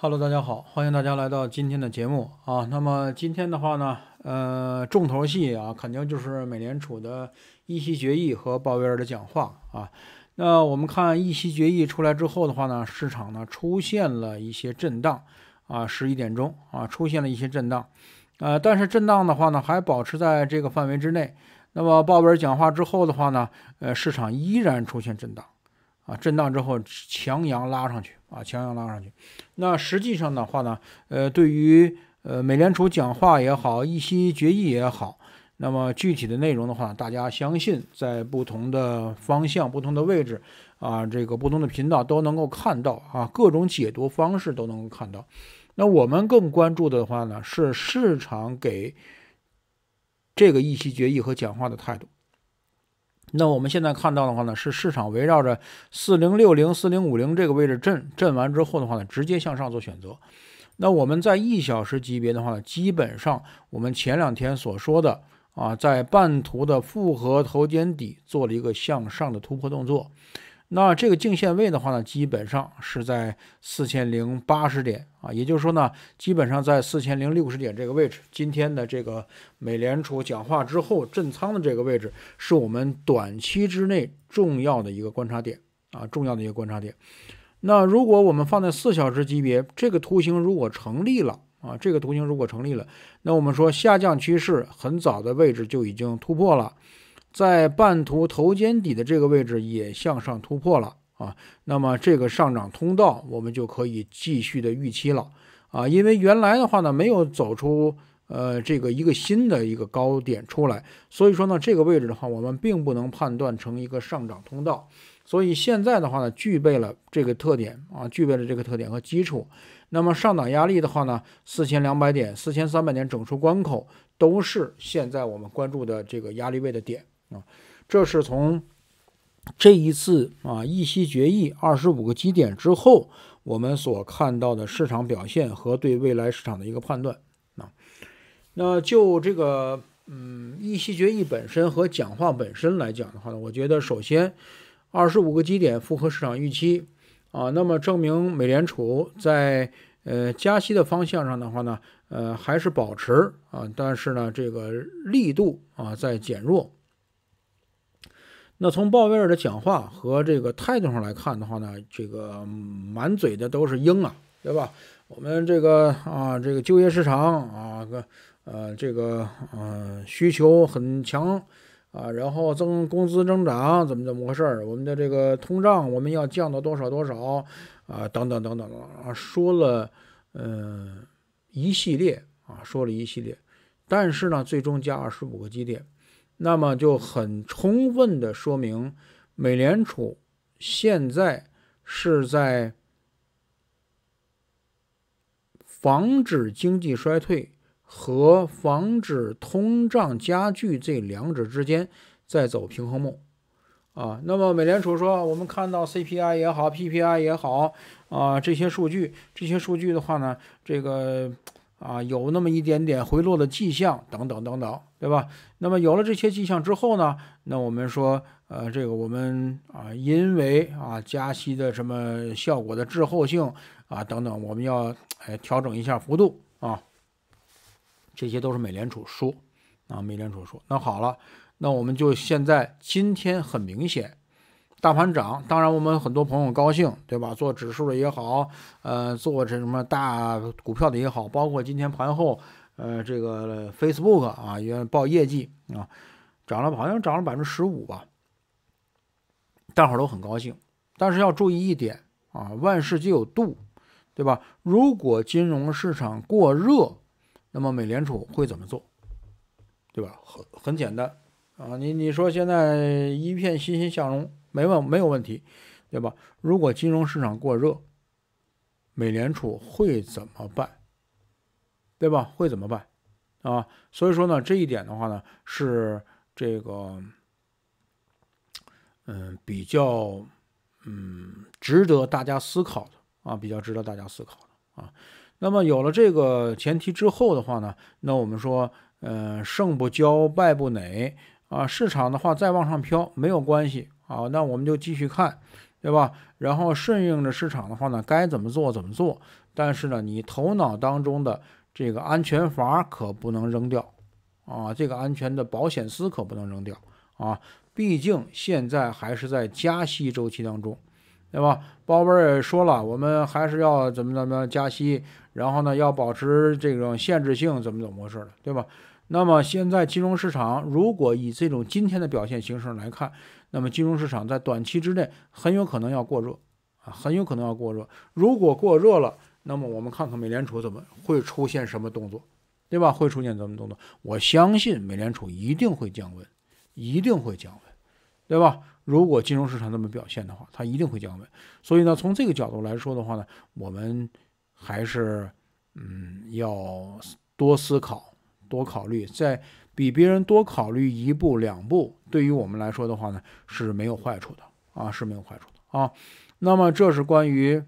Hello，大家好，欢迎大家来到今天的节目啊。那么今天的话呢，呃，重头戏啊，肯定就是美联储的议息决议和鲍威尔的讲话啊。那我们看议息决议出来之后的话呢，市场呢出现了一些震荡啊，十一点钟啊出现了一些震荡，呃，但是震荡的话呢还保持在这个范围之内。那么鲍威尔讲话之后的话呢，呃，市场依然出现震荡啊，震荡之后强阳拉上去。啊，强行拉上去。那实际上的话呢，呃，对于呃美联储讲话也好，议息决议也好，那么具体的内容的话，大家相信在不同的方向、不同的位置啊，这个不同的频道都能够看到啊，各种解读方式都能够看到。那我们更关注的话呢，是市场给这个议息决议和讲话的态度。那我们现在看到的话呢，是市场围绕着四零六零、四零五零这个位置震，震完之后的话呢，直接向上做选择。那我们在一小时级别的话呢，基本上我们前两天所说的啊，在半途的复合头肩底做了一个向上的突破动作。那这个颈线位的话呢，基本上是在四千零八十点啊，也就是说呢，基本上在四千零六十点这个位置。今天的这个美联储讲话之后震仓的这个位置，是我们短期之内重要的一个观察点啊，重要的一个观察点。那如果我们放在四小时级别，这个图形如果成立了啊，这个图形如果成立了，那我们说下降趋势很早的位置就已经突破了。在半途头肩底的这个位置也向上突破了啊，那么这个上涨通道我们就可以继续的预期了啊。因为原来的话呢，没有走出呃这个一个新的一个高点出来，所以说呢这个位置的话，我们并不能判断成一个上涨通道。所以现在的话呢，具备了这个特点啊，具备了这个特点和基础。那么上涨压力的话呢，四千两百点、四千三百点整数关口都是现在我们关注的这个压力位的点。啊，这是从这一次啊议息决议二十五个基点之后，我们所看到的市场表现和对未来市场的一个判断啊。那就这个嗯议息决议本身和讲话本身来讲的话呢，我觉得首先二十五个基点符合市场预期啊，那么证明美联储在呃加息的方向上的话呢，呃还是保持啊，但是呢这个力度啊在减弱。那从鲍威尔的讲话和这个态度上来看的话呢，这个满嘴的都是鹰啊，对吧？我们这个啊，这个就业市场啊，个呃，这个呃，需求很强啊，然后增工资增长怎么怎么回事儿？我们的这个通胀我们要降到多少多少啊，等等等等啊，说了嗯一系列啊，说了一系列，但是呢，最终加二十五个基点。那么就很充分的说明，美联储现在是在防止经济衰退和防止通胀加剧这两者之间在走平衡木，啊，那么美联储说，我们看到 CPI 也好，PPI 也好，啊，这些数据，这些数据的话呢，这个。啊，有那么一点点回落的迹象，等等等等，对吧？那么有了这些迹象之后呢，那我们说，呃，这个我们啊，因为啊加息的什么效果的滞后性啊等等，我们要哎调整一下幅度啊，这些都是美联储说啊，美联储说，那好了，那我们就现在今天很明显。大盘涨，当然我们很多朋友高兴，对吧？做指数的也好，呃，做这什么大股票的也好，包括今天盘后，呃，这个 Facebook 啊，也报业绩啊，涨了，好像涨了百分之十五吧，大伙都很高兴。但是要注意一点啊，万事皆有度，对吧？如果金融市场过热，那么美联储会怎么做，对吧？很很简单啊，你你说现在一片欣欣向荣。没问没有问题，对吧？如果金融市场过热，美联储会怎么办？对吧？会怎么办？啊？所以说呢，这一点的话呢，是这个，嗯，比较嗯值得大家思考的啊，比较值得大家思考的啊。那么有了这个前提之后的话呢，那我们说，嗯，胜不骄，败不馁啊。市场的话再往上飘没有关系。好，那我们就继续看，对吧？然后顺应着市场的话呢，该怎么做怎么做。但是呢，你头脑当中的这个安全阀可不能扔掉啊，这个安全的保险丝可不能扔掉啊。毕竟现在还是在加息周期当中，对吧？鲍威尔也说了，我们还是要怎么怎么加息，然后呢，要保持这种限制性怎么怎么模式的，对吧？那么现在金融市场如果以这种今天的表现形式来看。那么金融市场在短期之内很有可能要过热，啊，很有可能要过热。如果过热了，那么我们看看美联储怎么会出现什么动作，对吧？会出现什么动作？我相信美联储一定会降温，一定会降温，对吧？如果金融市场这么表现的话，它一定会降温。所以呢，从这个角度来说的话呢，我们还是嗯要多思考、多考虑，在。比别人多考虑一步两步，对于我们来说的话呢，是没有坏处的啊，是没有坏处的啊。那么这是关于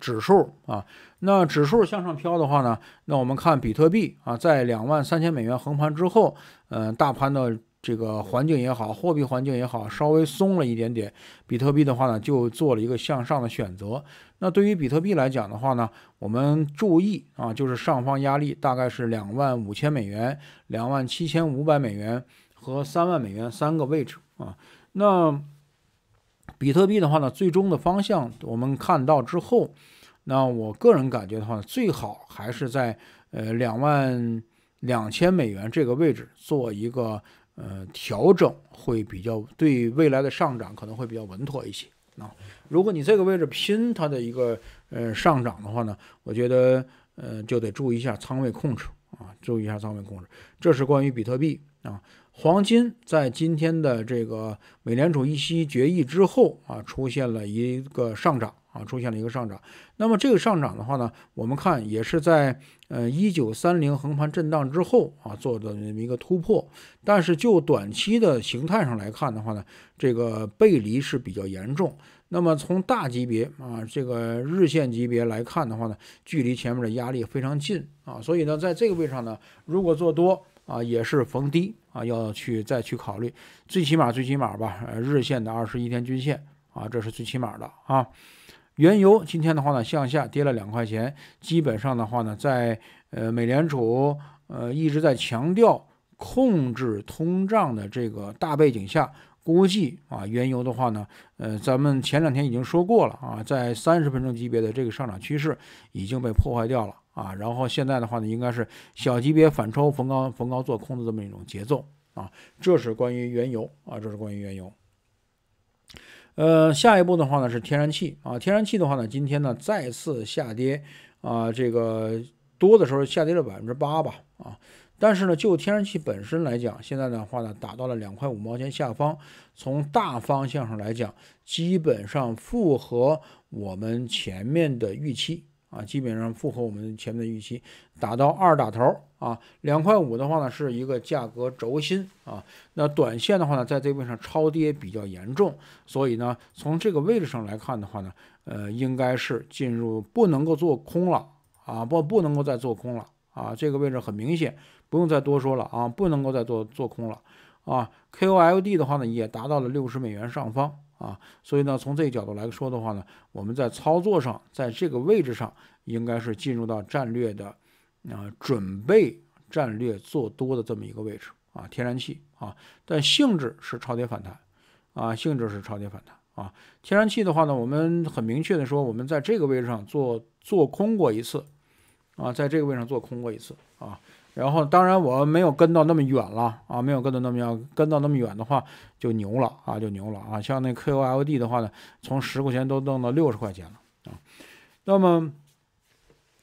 指数啊，那指数向上飘的话呢，那我们看比特币啊，在两万三千美元横盘之后，呃，大盘的。这个环境也好，货币环境也好，稍微松了一点点，比特币的话呢，就做了一个向上的选择。那对于比特币来讲的话呢，我们注意啊，就是上方压力大概是两万五千美元、两万七千五百美元和三万美元三个位置啊。那比特币的话呢，最终的方向我们看到之后，那我个人感觉的话，最好还是在呃两万两千美元这个位置做一个。呃，调整会比较对未来的上涨可能会比较稳妥一些啊。如果你这个位置拼它的一个呃上涨的话呢，我觉得呃就得注意一下仓位控制啊，注意一下仓位控制。这是关于比特币啊，黄金在今天的这个美联储议息决议之后啊，出现了一个上涨。啊，出现了一个上涨，那么这个上涨的话呢，我们看也是在呃一九三零横盘震荡之后啊做的那么一个突破，但是就短期的形态上来看的话呢，这个背离是比较严重。那么从大级别啊这个日线级别来看的话呢，距离前面的压力非常近啊，所以呢，在这个位上呢，如果做多啊，也是逢低啊要去再去考虑，最起码最起码吧，日线的二十一天均线啊，这是最起码的啊。原油今天的话呢，向下跌了两块钱。基本上的话呢，在呃美联储呃一直在强调控制通胀的这个大背景下，估计啊，原油的话呢，呃，咱们前两天已经说过了啊，在三十分钟级别的这个上涨趋势已经被破坏掉了啊。然后现在的话呢，应该是小级别反抽逢高逢高做空的这么一种节奏啊。这是关于原油啊，这是关于原油。呃，下一步的话呢是天然气啊，天然气的话呢，今天呢再次下跌啊，这个多的时候下跌了百分之八吧啊，但是呢就天然气本身来讲，现在的话呢达到了两块五毛钱下方，从大方向上来讲，基本上符合我们前面的预期。啊，基本上符合我们前面的预期，打到二打头啊，两块五的话呢，是一个价格轴心啊。那短线的话呢，在这个位置超跌比较严重，所以呢，从这个位置上来看的话呢，呃，应该是进入不能够做空了啊，不不能够再做空了啊。这个位置很明显，不用再多说了啊，不能够再做做空了啊。K O l D 的话呢，也达到了六十美元上方。啊，所以呢，从这个角度来说的话呢，我们在操作上，在这个位置上，应该是进入到战略的啊，准备战略做多的这么一个位置啊。天然气啊，但性质是超跌反弹啊，性质是超跌反弹啊。天然气的话呢，我们很明确的说，我们在这个位置上做做空过一次啊，在这个位置上做空过一次啊。然后，当然我没有跟到那么远了啊，没有跟到那么远。跟到那么远的话，就牛了啊，就牛了啊。像那 QLd 的话呢，从十块钱都弄到六十块钱了啊。那么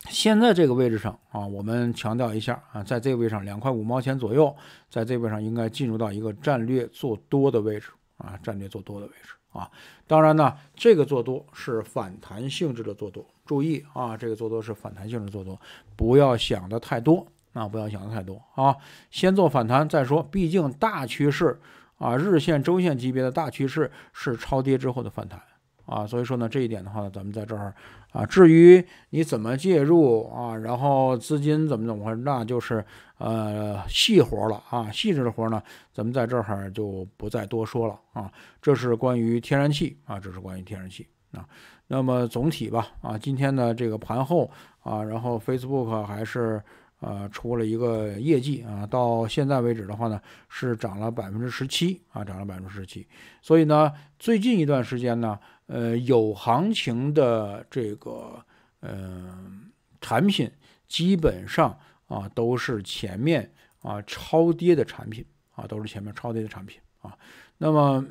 现在这个位置上啊，我们强调一下啊，在这个位置上两块五毛钱左右，在这个位置上应该进入到一个战略做多的位置啊，战略做多的位置啊。当然呢，这个做多是反弹性质的做多，注意啊，这个做多是反弹性质做多，不要想的太多。那不要想的太多啊，先做反弹再说。毕竟大趋势啊，日线、周线级别的大趋势是超跌之后的反弹啊。所以说呢，这一点的话，咱们在这儿啊。至于你怎么介入啊，然后资金怎么怎么，回那就是呃细活了啊，细致的活呢，咱们在这儿就不再多说了啊。这是关于天然气啊，这是关于天然气啊。那么总体吧啊，今天呢这个盘后啊，然后 Facebook 还是。呃，出了一个业绩啊，到现在为止的话呢，是涨了百分之十七啊，涨了百分之十七。所以呢，最近一段时间呢，呃，有行情的这个嗯产品，基本上啊都是前面啊超跌的产品啊，都是前面超跌的产品啊。那么。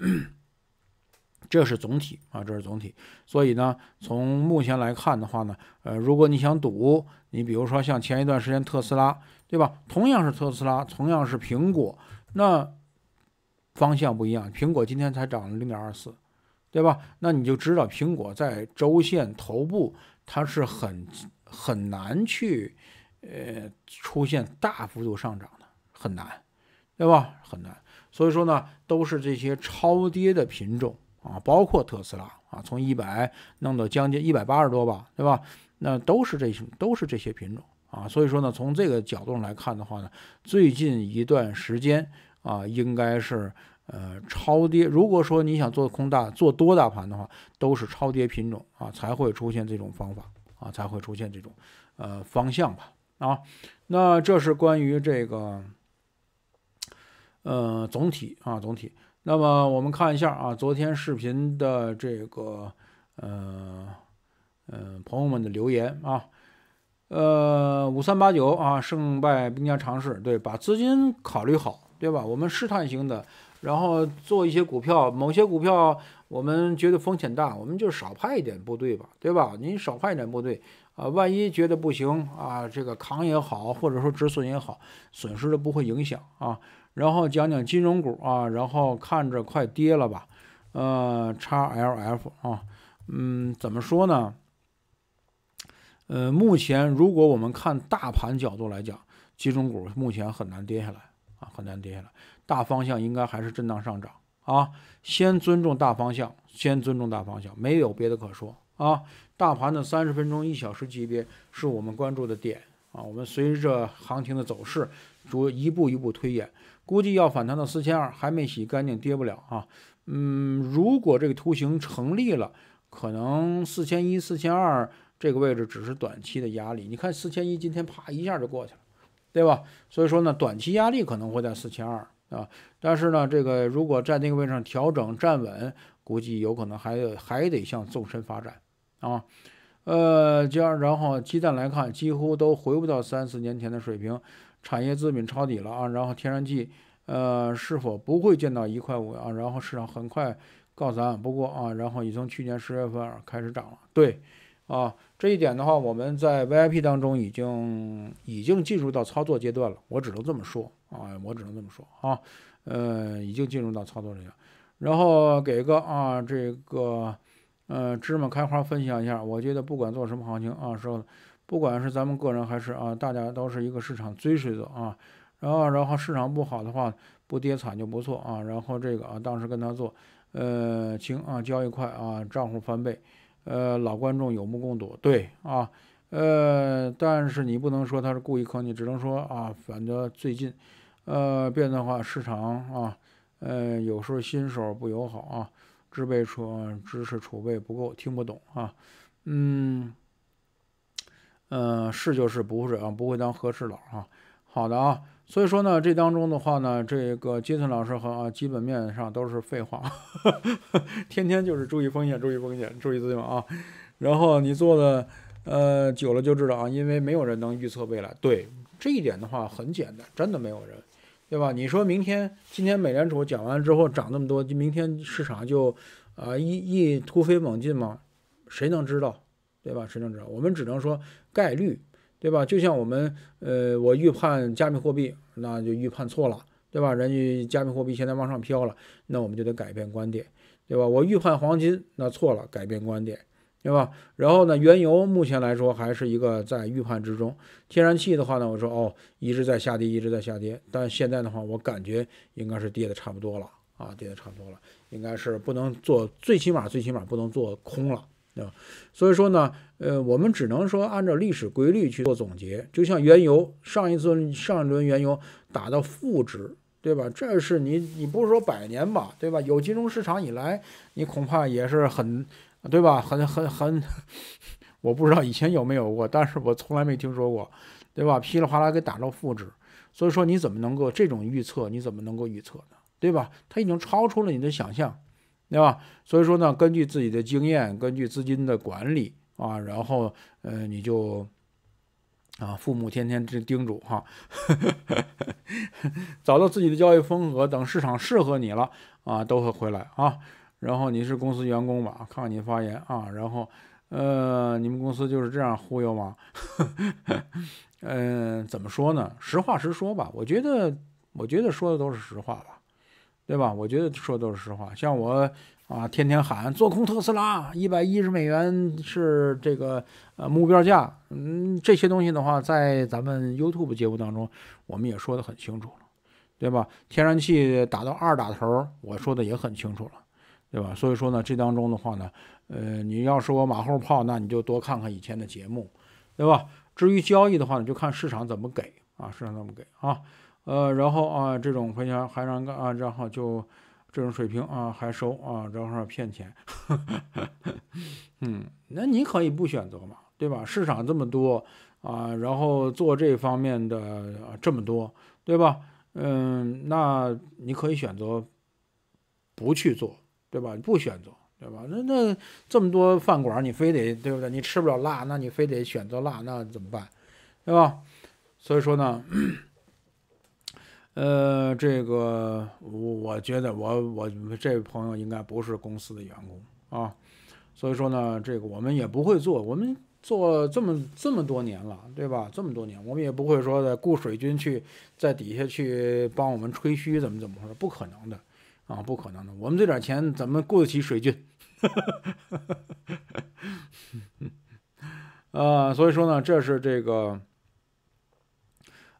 这是总体啊，这是总体。所以呢，从目前来看的话呢，呃，如果你想赌，你比如说像前一段时间特斯拉，对吧？同样是特斯拉，同样是苹果，那方向不一样。苹果今天才涨了零点二四，对吧？那你就知道苹果在周线头部它是很很难去呃出现大幅度上涨的，很难，对吧？很难。所以说呢，都是这些超跌的品种。啊，包括特斯拉啊，从一百弄到将近一百八十多吧，对吧？那都是这些，都是这些品种啊，所以说呢，从这个角度来看的话呢，最近一段时间啊，应该是呃超跌。如果说你想做空大做多大盘的话，都是超跌品种啊才会出现这种方法啊才会出现这种呃方向吧啊。那这是关于这个呃总体啊总体。那么我们看一下啊，昨天视频的这个，呃，呃，朋友们的留言啊，呃，五三八九啊，胜败兵家常事，对，把资金考虑好，对吧？我们试探型的，然后做一些股票，某些股票我们觉得风险大，我们就少派一点部队吧，对吧？您少派一点部队啊，万一觉得不行啊，这个扛也好，或者说止损也好，损失都不会影响啊。然后讲讲金融股啊，然后看着快跌了吧？呃，叉 LF 啊，嗯，怎么说呢？呃，目前如果我们看大盘角度来讲，金融股目前很难跌下来啊，很难跌下来，大方向应该还是震荡上涨啊。先尊重大方向，先尊重大方向，没有别的可说啊。大盘的三十分钟、一小时级别是我们关注的点啊，我们随着行情的走势逐一步一步推演。估计要反弹到四千二，还没洗干净，跌不了啊。嗯，如果这个图形成立了，可能四千一、四千二这个位置只是短期的压力。你看四千一今天啪一下就过去了，对吧？所以说呢，短期压力可能会在四千二啊。但是呢，这个如果在那个位置上调整站稳，估计有可能还还得向纵深发展啊。呃，这样，然后鸡蛋来看，几乎都回不到三四年前的水平。产业资本抄底了啊，然后天然气，呃，是否不会见到一块五啊？然后市场很快告咱，不过啊，然后已从去年十月份开始涨了。对，啊，这一点的话，我们在 VIP 当中已经已经进入到操作阶段了。我只能这么说啊，我只能这么说啊，呃，已经进入到操作阶段。然后给个啊，这个，呃，芝麻开花，分享一下。我觉得不管做什么行情啊，说。不管是咱们个人还是啊，大家都是一个市场追随者啊，然后然后市场不好的话，不跌惨就不错啊，然后这个啊当时跟他做，呃轻啊交易快啊账户翻倍，呃老观众有目共睹，对啊，呃但是你不能说他是故意坑你，只能说啊反正最近，呃变的话市场啊，呃，有时候新手不友好啊，知备储知识储备不够听不懂啊，嗯。嗯，是就是不会啊，不会当和事佬啊。好的啊，所以说呢，这当中的话呢，这个杰森老师和啊，基本面上都是废话，天天就是注意风险，注意风险，注意资金啊。然后你做的呃久了就知道啊，因为没有人能预测未来。对这一点的话很简单，真的没有人，对吧？你说明天今天美联储讲完之后涨那么多，明天市场就啊一一突飞猛进吗？谁能知道，对吧？谁能知道？我们只能说。概率，对吧？就像我们，呃，我预判加密货币，那就预判错了，对吧？人家加密货币现在往上飘了，那我们就得改变观点，对吧？我预判黄金，那错了，改变观点，对吧？然后呢，原油目前来说还是一个在预判之中。天然气的话呢，我说哦，一直在下跌，一直在下跌。但现在的话，我感觉应该是跌的差不多了啊，跌的差不多了，应该是不能做，最起码最起码不能做空了。所以说呢，呃，我们只能说按照历史规律去做总结。就像原油，上一次上一轮原油打到负值，对吧？这是你，你不是说百年吧，对吧？有金融市场以来，你恐怕也是很，对吧？很很很，我不知道以前有没有过，但是我从来没听说过，对吧？噼里哗啦给打到负值，所以说你怎么能够这种预测？你怎么能够预测呢？对吧？它已经超出了你的想象。对吧？所以说呢，根据自己的经验，根据资金的管理啊，然后，嗯，你就，啊，父母天天这叮嘱哈，找到自己的交易风格，等市场适合你了啊，都会回来啊。然后你是公司员工吧？看看你发言啊。然后，呃，你们公司就是这样忽悠吗？嗯，怎么说呢？实话实说吧。我觉得，我觉得说的都是实话吧。对吧？我觉得说都是实话。像我啊，天天喊做空特斯拉，一百一十美元是这个呃目标价。嗯，这些东西的话，在咱们 YouTube 节目当中，我们也说得很清楚了，对吧？天然气打到二打头，我说的也很清楚了，对吧？所以说呢，这当中的话呢，呃，你要是我马后炮，那你就多看看以前的节目，对吧？至于交易的话呢，就看市场怎么给啊，市场怎么给啊。呃，然后啊，这种回家还让干啊，然后就这种水平啊，还收啊，然后骗钱，嗯，那你可以不选择嘛，对吧？市场这么多啊，然后做这方面的这么多，对吧？嗯，那你可以选择不去做，对吧？不选择，对吧？那那这么多饭馆，你非得对不对？你吃不了辣，那你非得选择辣，那怎么办？对吧？所以说呢。呃，这个我我觉得我我这位朋友应该不是公司的员工啊，所以说呢，这个我们也不会做，我们做这么这么多年了，对吧？这么多年，我们也不会说的雇水军去在底下去帮我们吹嘘怎么怎么回事，不可能的，啊，不可能的，我们这点钱怎么雇得起水军？啊，所以说呢，这是这个，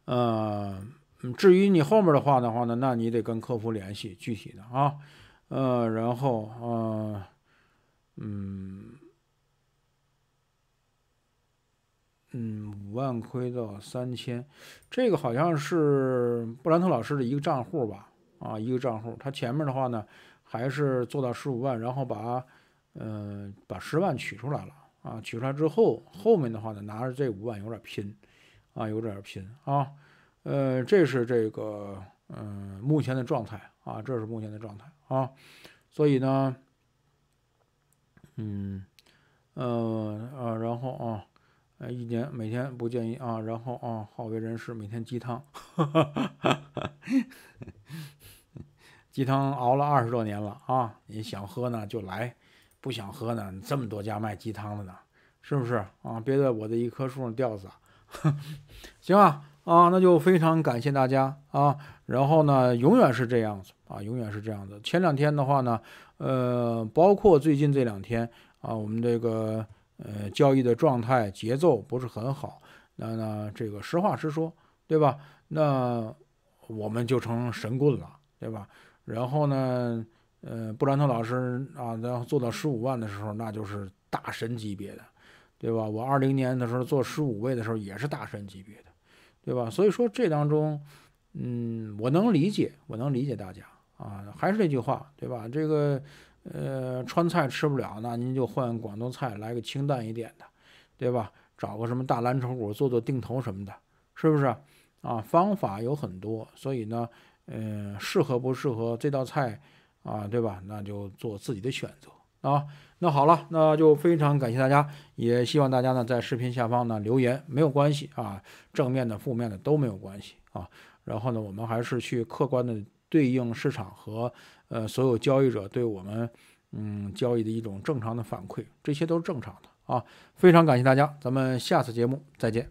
嗯。嗯，至于你后面的话的话呢，那你得跟客服联系具体的啊，呃，然后啊，嗯，嗯，五万亏到三千，这个好像是布兰特老师的一个账户吧？啊，一个账户，他前面的话呢，还是做到十五万，然后把，嗯，把十万取出来了啊，取出来之后，后面的话呢，拿着这五万有点拼，啊，有点拼啊。呃，这是这个，嗯，目前的状态啊，这是目前的状态啊，所以呢，嗯，呃，呃，然后啊，呃，一年每天不建议啊，然后啊，好为人师，每天鸡汤，鸡汤熬了二十多年了啊，你想喝呢就来，不想喝呢，这么多家卖鸡汤的呢，是不是啊？别在我的一棵树上吊死，行啊。啊，那就非常感谢大家啊！然后呢，永远是这样子啊，永远是这样子。前两天的话呢，呃，包括最近这两天啊，我们这个呃交易的状态节奏不是很好，那那这个实话实说，对吧？那我们就成神棍了，对吧？然后呢，呃，布兰特老师啊，然后做到十五万的时候，那就是大神级别的，对吧？我二零年的时候做十五位的时候，也是大神级别的。对吧？所以说这当中，嗯，我能理解，我能理解大家啊。还是那句话，对吧？这个呃，川菜吃不了，那您就换广东菜来个清淡一点的，对吧？找个什么大蓝筹股做做定投什么的，是不是？啊，方法有很多，所以呢，嗯，适合不适合这道菜啊，对吧？那就做自己的选择。啊，那好了，那就非常感谢大家，也希望大家呢在视频下方呢留言，没有关系啊，正面的、负面的都没有关系啊。然后呢，我们还是去客观的对应市场和呃所有交易者对我们嗯交易的一种正常的反馈，这些都是正常的啊。非常感谢大家，咱们下次节目再见。